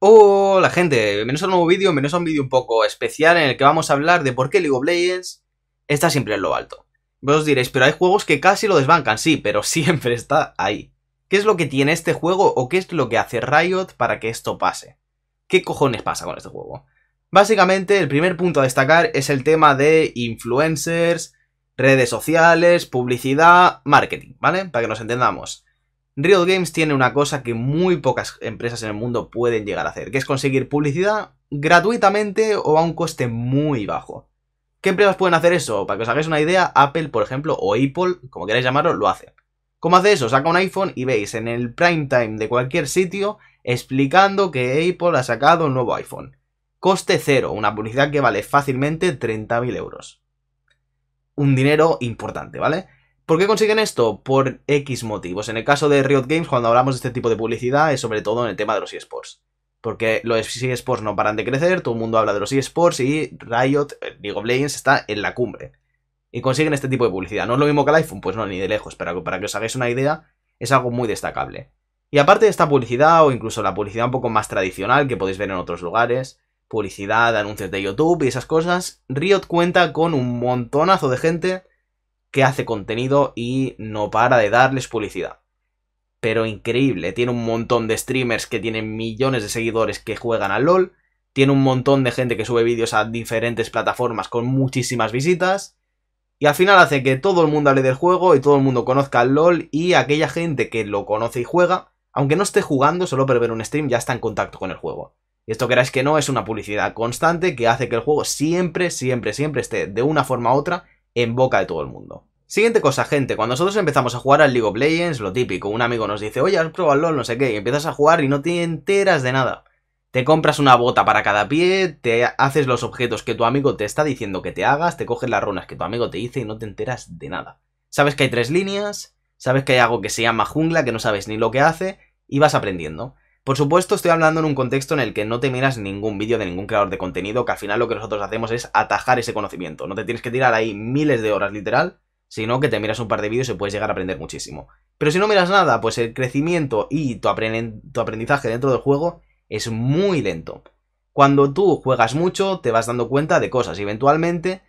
Hola gente, bienvenidos a un nuevo vídeo, bienvenidos a un vídeo un poco especial en el que vamos a hablar de por qué League of Legends está siempre en lo alto. Vos diréis, pero hay juegos que casi lo desbancan, sí, pero siempre está ahí. ¿Qué es lo que tiene este juego o qué es lo que hace Riot para que esto pase? ¿Qué cojones pasa con este juego? Básicamente, el primer punto a destacar es el tema de influencers, redes sociales, publicidad, marketing, ¿vale? Para que nos entendamos. Real Games tiene una cosa que muy pocas empresas en el mundo pueden llegar a hacer, que es conseguir publicidad gratuitamente o a un coste muy bajo. ¿Qué empresas pueden hacer eso? Para que os hagáis una idea, Apple, por ejemplo, o Apple, como queráis llamarlo, lo hace. ¿Cómo hace eso? Saca un iPhone y veis en el prime time de cualquier sitio explicando que Apple ha sacado un nuevo iPhone. Coste cero, una publicidad que vale fácilmente 30.000 euros. Un dinero importante, ¿vale? ¿Por qué consiguen esto? Por X motivos. En el caso de Riot Games, cuando hablamos de este tipo de publicidad, es sobre todo en el tema de los eSports. Porque los eSports no paran de crecer, todo el mundo habla de los eSports y Riot, eh, League of Legends, está en la cumbre. Y consiguen este tipo de publicidad. ¿No es lo mismo que el iPhone? Pues no, ni de lejos. Pero para que os hagáis una idea, es algo muy destacable. Y aparte de esta publicidad, o incluso la publicidad un poco más tradicional que podéis ver en otros lugares, publicidad, anuncios de YouTube y esas cosas, Riot cuenta con un montonazo de gente que hace contenido y no para de darles publicidad. Pero increíble, tiene un montón de streamers que tienen millones de seguidores que juegan al LOL, tiene un montón de gente que sube vídeos a diferentes plataformas con muchísimas visitas, y al final hace que todo el mundo hable del juego y todo el mundo conozca al LOL y aquella gente que lo conoce y juega, aunque no esté jugando, solo por ver un stream ya está en contacto con el juego. Y esto queráis que no, es una publicidad constante que hace que el juego siempre, siempre, siempre esté de una forma u otra en boca de todo el mundo. Siguiente cosa, gente, cuando nosotros empezamos a jugar al League of Legends, lo típico, un amigo nos dice, oye, has probado LOL, no sé qué, y empiezas a jugar y no te enteras de nada. Te compras una bota para cada pie, te haces los objetos que tu amigo te está diciendo que te hagas, te coges las runas que tu amigo te dice y no te enteras de nada. Sabes que hay tres líneas, sabes que hay algo que se llama jungla, que no sabes ni lo que hace, y vas aprendiendo. Por supuesto, estoy hablando en un contexto en el que no te miras ningún vídeo de ningún creador de contenido, que al final lo que nosotros hacemos es atajar ese conocimiento. No te tienes que tirar ahí miles de horas literal, sino que te miras un par de vídeos y puedes llegar a aprender muchísimo. Pero si no miras nada, pues el crecimiento y tu, aprendizaje dentro del juego es muy lento. Cuando tú juegas mucho, te vas dando cuenta de cosas y eventualmente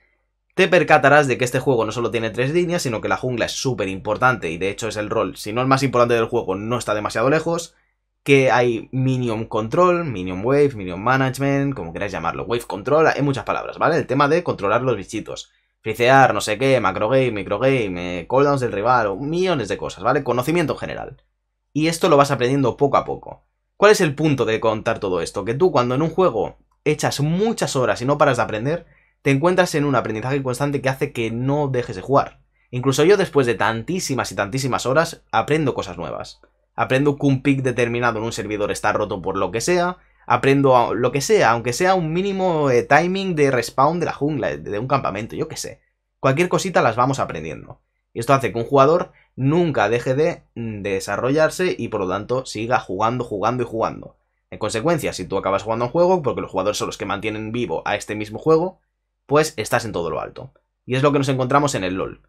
te percatarás de que este juego no solo tiene tres líneas, sino que la jungla es súper importante y de hecho es el rol, si no el más importante del juego, no está demasiado lejos, que hay Minion Control, Minion Wave, Minion Management, como queráis llamarlo, Wave Control, hay muchas palabras, ¿vale? El tema de controlar los bichitos. Fricear, no sé qué, Macro Game, Micro Game, eh, cooldowns del rival, millones de cosas, ¿vale? Conocimiento general. Y esto lo vas aprendiendo poco a poco. ¿Cuál es el punto de contar todo esto? Que tú cuando en un juego echas muchas horas y no paras de aprender, te encuentras en un aprendizaje constante que hace que no dejes de jugar. Incluso yo después de tantísimas y tantísimas horas aprendo cosas nuevas aprendo que un pick determinado en un servidor está roto por lo que sea, aprendo lo que sea, aunque sea un mínimo eh, timing de respawn de la jungla, de un campamento, yo qué sé. Cualquier cosita las vamos aprendiendo. Y esto hace que un jugador nunca deje de, de mm, desarrollarse y por lo tanto siga jugando, jugando y jugando. En consecuencia, si tú acabas jugando un juego, porque los jugadores son los que mantienen vivo a este mismo juego, pues estás en todo lo alto. Y es lo que nos encontramos en el LOL.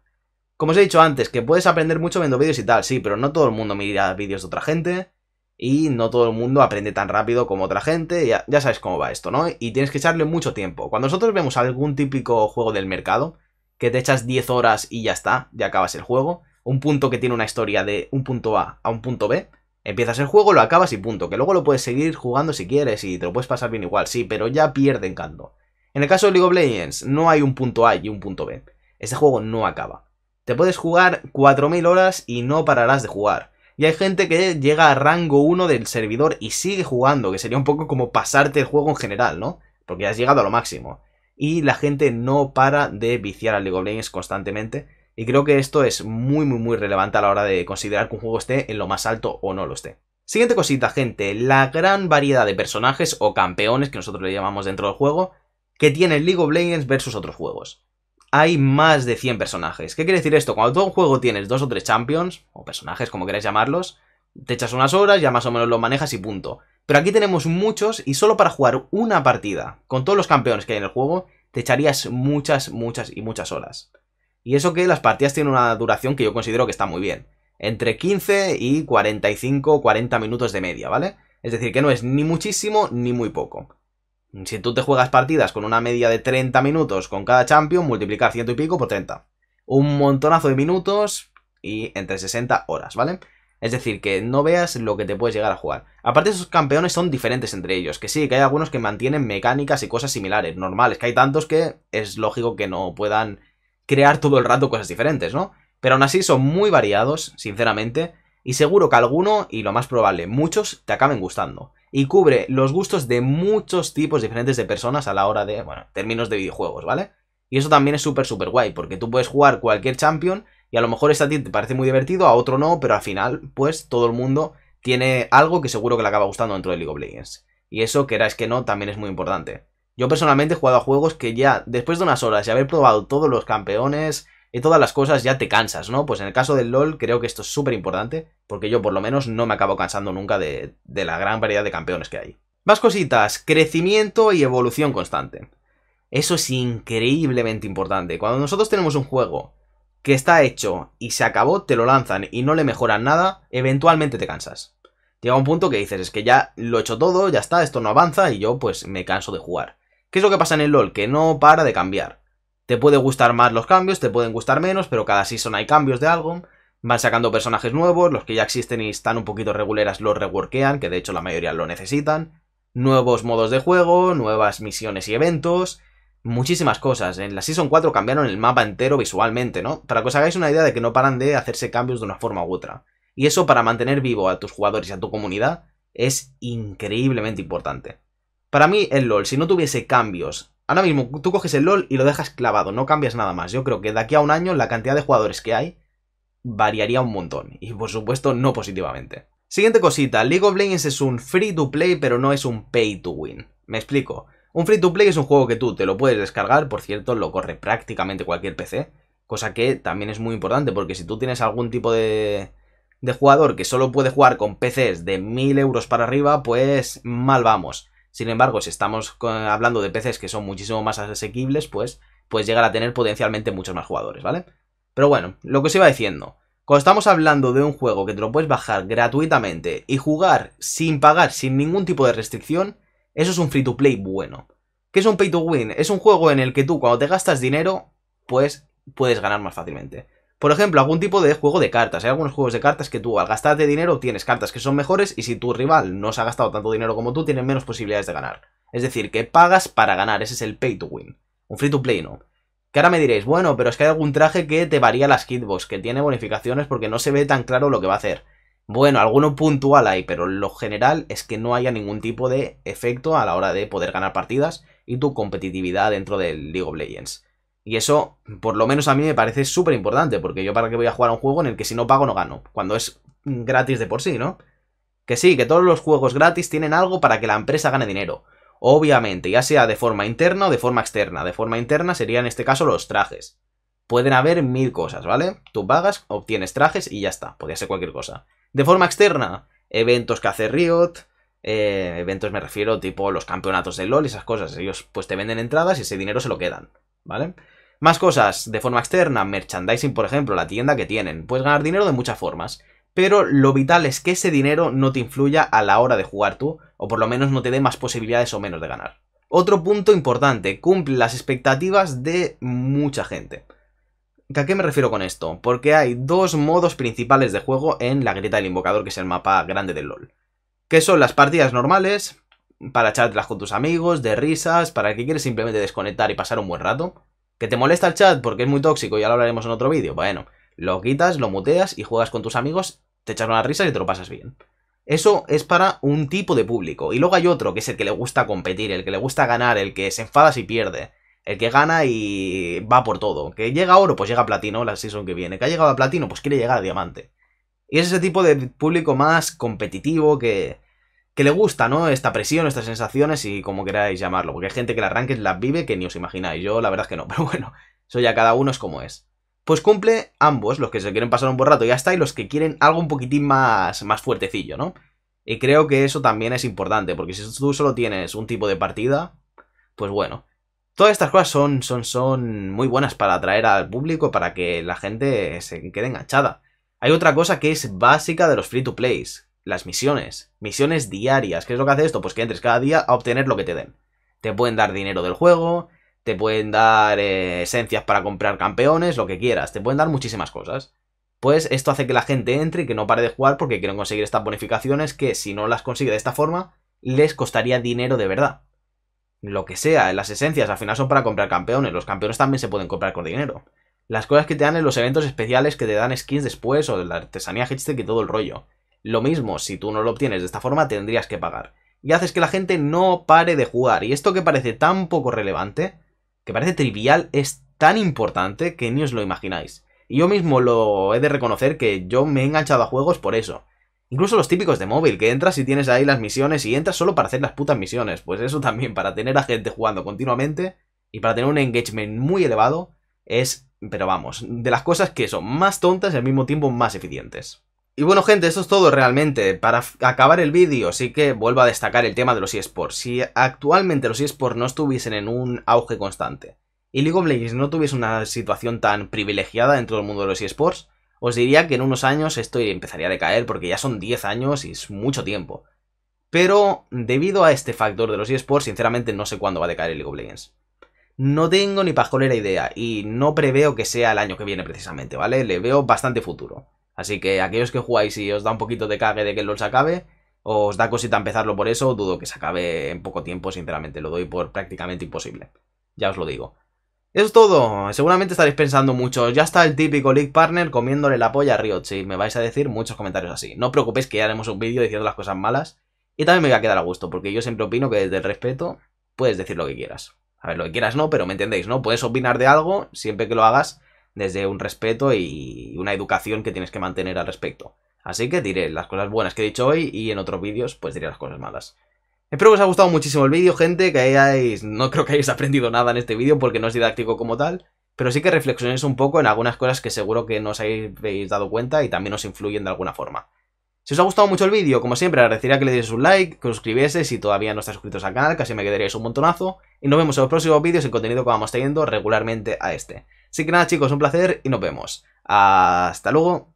Como os he dicho antes, que puedes aprender mucho viendo vídeos y tal, sí, pero no todo el mundo mira vídeos de otra gente y no todo el mundo aprende tan rápido como otra gente, ya, sabes cómo va esto, ¿no? Y tienes que echarle mucho tiempo. Cuando nosotros vemos algún típico juego del mercado, que te echas 10 horas y ya está, ya acabas el juego, un punto que tiene una historia de un punto A a un punto B, empiezas el juego, lo acabas y punto, que luego lo puedes seguir jugando si quieres y te lo puedes pasar bien igual, sí, pero ya pierde encanto. En el caso de League of Legends, no hay un punto A y un punto B. Este juego no acaba. Te puedes jugar 4.000 horas y no pararás de jugar. Y hay gente que llega a rango 1 del servidor y sigue jugando, que sería un poco como pasarte el juego en general, ¿no? Porque has llegado a lo máximo. Y la gente no para de viciar al League of Legends constantemente. Y creo que esto es muy, muy, muy relevante a la hora de considerar que un juego esté en lo más alto o no lo esté. Siguiente cosita, gente, la gran variedad de personajes o campeones que nosotros le llamamos dentro del juego que tiene League of Legends versus otros juegos hay más de 100 personajes. ¿Qué quiere decir esto? Cuando todo un juego tienes dos o tres champions, o personajes como queráis llamarlos, te echas unas horas, ya más o menos lo manejas y punto. Pero aquí tenemos muchos y solo para jugar una partida, con todos los campeones que hay en el juego, te echarías muchas, muchas y muchas horas. Y eso que las partidas tienen una duración que yo considero que está muy bien. Entre 15 y 45, 40 minutos de media, ¿vale? Es decir, que no es ni muchísimo ni muy poco. Si tú te juegas partidas con una media de 30 minutos con cada champion, multiplicar ciento y pico por 30. Un montonazo de minutos y entre 60 horas, ¿vale? Es decir, que no veas lo que te puedes llegar a jugar. Aparte, esos campeones son diferentes entre ellos. Que sí, que hay algunos que mantienen mecánicas y cosas similares, normales. Que hay tantos que es lógico que no puedan crear todo el rato cosas diferentes, ¿no? Pero aún así son muy variados, sinceramente. Y seguro que alguno, y lo más probable, muchos, te acaben gustando y cubre los gustos de muchos tipos diferentes de personas a la hora de, bueno, términos de videojuegos, ¿vale? Y eso también es súper, súper guay, porque tú puedes jugar cualquier champion y a lo mejor esta a ti te parece muy divertido, a otro no, pero al final, pues todo el mundo tiene algo que seguro que le acaba gustando dentro de League of Legends. Y eso, queráis que no, también es muy importante. Yo personalmente he jugado a juegos que ya, después de unas horas y haber probado todos los campeones, y todas las cosas ya te cansas, ¿no? Pues en el caso del LoL creo que esto es súper importante, porque yo por lo menos no me acabo cansando nunca de, de la gran variedad de campeones que hay. Más cositas, crecimiento y evolución constante. Eso es increíblemente importante. Cuando nosotros tenemos un juego que está hecho y se acabó, te lo lanzan y no le mejoran nada, eventualmente te cansas. Llega un punto que dices, es que ya lo he hecho todo, ya está, esto no avanza y yo pues me canso de jugar. ¿Qué es lo que pasa en el LoL? Que no para de cambiar. Te puede gustar más los cambios, te pueden gustar menos, pero cada season hay cambios de algo. Van sacando personajes nuevos, los que ya existen y están un poquito reguleras los reworkean, que de hecho la mayoría lo necesitan. Nuevos modos de juego, nuevas misiones y eventos, muchísimas cosas. En la Season 4 cambiaron el mapa entero visualmente, ¿no? Para que os hagáis una idea de que no paran de hacerse cambios de una forma u otra. Y eso para mantener vivo a tus jugadores y a tu comunidad es increíblemente importante. Para mí, el LOL, si no tuviese cambios Ahora mismo tú coges el LOL y lo dejas clavado, no cambias nada más. Yo creo que de aquí a un año la cantidad de jugadores que hay variaría un montón. Y por supuesto no positivamente. Siguiente cosita, League of Legends es un free to play pero no es un pay to win. Me explico. Un free to play es un juego que tú te lo puedes descargar, por cierto, lo corre prácticamente cualquier PC. Cosa que también es muy importante porque si tú tienes algún tipo de, jugador que solo puede jugar con PCs de 1000 euros para arriba, pues mal vamos. Sin embargo, si estamos hablando de PCs que son muchísimo más asequibles, pues puedes llegar a tener potencialmente muchos más jugadores, ¿vale? Pero bueno, lo que os iba diciendo, cuando estamos hablando de un juego que te lo puedes bajar gratuitamente y jugar sin pagar, sin ningún tipo de restricción, eso es un free to play bueno. ¿Qué es un pay to win? Es un juego en el que tú cuando te gastas dinero, pues puedes ganar más fácilmente. Por ejemplo, algún tipo de juego de cartas. Hay algunos juegos de cartas que tú al gastarte dinero tienes cartas que son mejores y si tu rival no se ha gastado tanto dinero como tú, tienes menos posibilidades de ganar. Es decir, que pagas para ganar, ese es el pay to win. Un free to play no. Que ahora me diréis, bueno, pero es que hay algún traje que te varía las hitbox, que tiene bonificaciones porque no se ve tan claro lo que va a hacer. Bueno, alguno puntual hay, pero lo general es que no haya ningún tipo de efecto a la hora de poder ganar partidas y tu competitividad dentro del League of Legends. Y eso, por lo menos a mí me parece súper importante, porque yo para qué voy a jugar a un juego en el que si no pago no gano, cuando es gratis de por sí, ¿no? Que sí, que todos los juegos gratis tienen algo para que la empresa gane dinero. Obviamente, ya sea de forma interna o de forma externa. De forma interna sería en este caso los trajes. Pueden haber mil cosas, ¿vale? Tú pagas, obtienes trajes y ya está, podría ser cualquier cosa. De forma externa, eventos que hace Riot, eh, eventos me refiero tipo los campeonatos de LOL y esas cosas. Ellos pues te venden entradas y ese dinero se lo quedan. ¿vale? Más cosas de forma externa, merchandising, por ejemplo, la tienda que tienen. Puedes ganar dinero de muchas formas, pero lo vital es que ese dinero no te influya a la hora de jugar tú, o por lo menos no te dé más posibilidades o menos de ganar. Otro punto importante, cumple las expectativas de mucha gente. ¿A qué me refiero con esto? Porque hay dos modos principales de juego en la grieta del invocador, que es el mapa grande del LoL. Que son las partidas normales, para echártelas con tus amigos, de risas, para que quieres simplemente desconectar y pasar un buen rato. ¿Que te molesta el chat porque es muy tóxico? Ya lo hablaremos en otro vídeo. Bueno, lo quitas, lo muteas y juegas con tus amigos, te echas una risas y te lo pasas bien. Eso es para un tipo de público. Y luego hay otro, que es el que le gusta competir, el que le gusta ganar, el que se enfada si pierde. El que gana y va por todo. Que llega a oro, pues llega a platino la season que viene. Que ha llegado a platino, pues quiere llegar a diamante. Y es ese tipo de público más competitivo que, que le gusta, ¿no? Esta presión, estas sensaciones y como queráis llamarlo. Porque hay gente que las rankings la vive que ni os imagináis. Yo la verdad es que no, pero bueno, eso ya cada uno es como es. Pues cumple ambos, los que se quieren pasar un buen rato y ya está, y los que quieren algo un poquitín más, más fuertecillo, ¿no? Y creo que eso también es importante, porque si tú solo tienes un tipo de partida, pues bueno. Todas estas cosas son, son, son muy buenas para atraer al público, para que la gente se quede enganchada. Hay otra cosa que es básica de los free to plays, las misiones. Misiones diarias. ¿Qué es lo que hace esto? Pues que entres cada día a obtener lo que te den. Te pueden dar dinero del juego, te pueden dar eh, esencias para comprar campeones, lo que quieras. Te pueden dar muchísimas cosas. Pues esto hace que la gente entre y que no pare de jugar porque quieren conseguir estas bonificaciones que si no las consigue de esta forma, les costaría dinero de verdad. Lo que sea, las esencias al final son para comprar campeones. Los campeones también se pueden comprar con dinero. Las cosas que te dan en los eventos especiales que te dan skins después o la artesanía Hitstick y todo el rollo. Lo mismo, si tú no lo obtienes de esta forma, tendrías que pagar. Y haces que la gente no pare de jugar. Y esto que parece tan poco relevante, que parece trivial, es tan importante que ni os lo imagináis. Y yo mismo lo he de reconocer que yo me he enganchado a juegos por eso. Incluso los típicos de móvil, que entras y tienes ahí las misiones y entras solo para hacer las putas misiones. Pues eso también, para tener a gente jugando continuamente y para tener un engagement muy elevado, es, pero vamos, de las cosas que son más tontas y al mismo tiempo más eficientes. Y bueno gente, eso es todo realmente. Para acabar el vídeo sí que vuelvo a destacar el tema de los eSports. Si actualmente los eSports no estuviesen en un auge constante y League of Legends no tuviese una situación tan privilegiada dentro del mundo de los eSports, os diría que en unos años esto empezaría a decaer porque ya son 10 años y es mucho tiempo. Pero debido a este factor de los eSports, sinceramente no sé cuándo va a decaer League of Legends. No tengo ni pajolera idea y no preveo que sea el año que viene precisamente, ¿vale? Le veo bastante futuro. Así que aquellos que jugáis y os da un poquito de cague de que el LoL se acabe, os da cosita empezarlo por eso, dudo que se acabe en poco tiempo, sinceramente, lo doy por prácticamente imposible. Ya os lo digo. Eso es todo, seguramente estaréis pensando mucho, ya está el típico League Partner comiéndole la polla a Riot, y me vais a decir muchos comentarios así. No preocupéis que ya haremos un vídeo diciendo las cosas malas, y también me voy a quedar a gusto, porque yo siempre opino que desde el respeto puedes decir lo que quieras. A ver, lo que quieras no, pero me entendéis, ¿no? Puedes opinar de algo siempre que lo hagas desde un respeto y una educación que tienes que mantener al respecto. Así que diré las cosas buenas que he dicho hoy y en otros vídeos pues diré las cosas malas. Espero que os haya gustado muchísimo el vídeo, gente, que hayáis... no creo que hayáis aprendido nada en este vídeo porque no es didáctico como tal, pero sí que reflexionéis un poco en algunas cosas que seguro que no os habéis dado cuenta y también os influyen de alguna forma. Si os ha gustado mucho el vídeo, como siempre, agradecería que le deis un like, que os suscribiese si todavía no estáis suscritos al canal, casi me quedaríais un montonazo, y nos vemos en los próximos vídeos y contenido que vamos teniendo regularmente a este. Así que nada chicos, un placer y nos vemos. Hasta luego.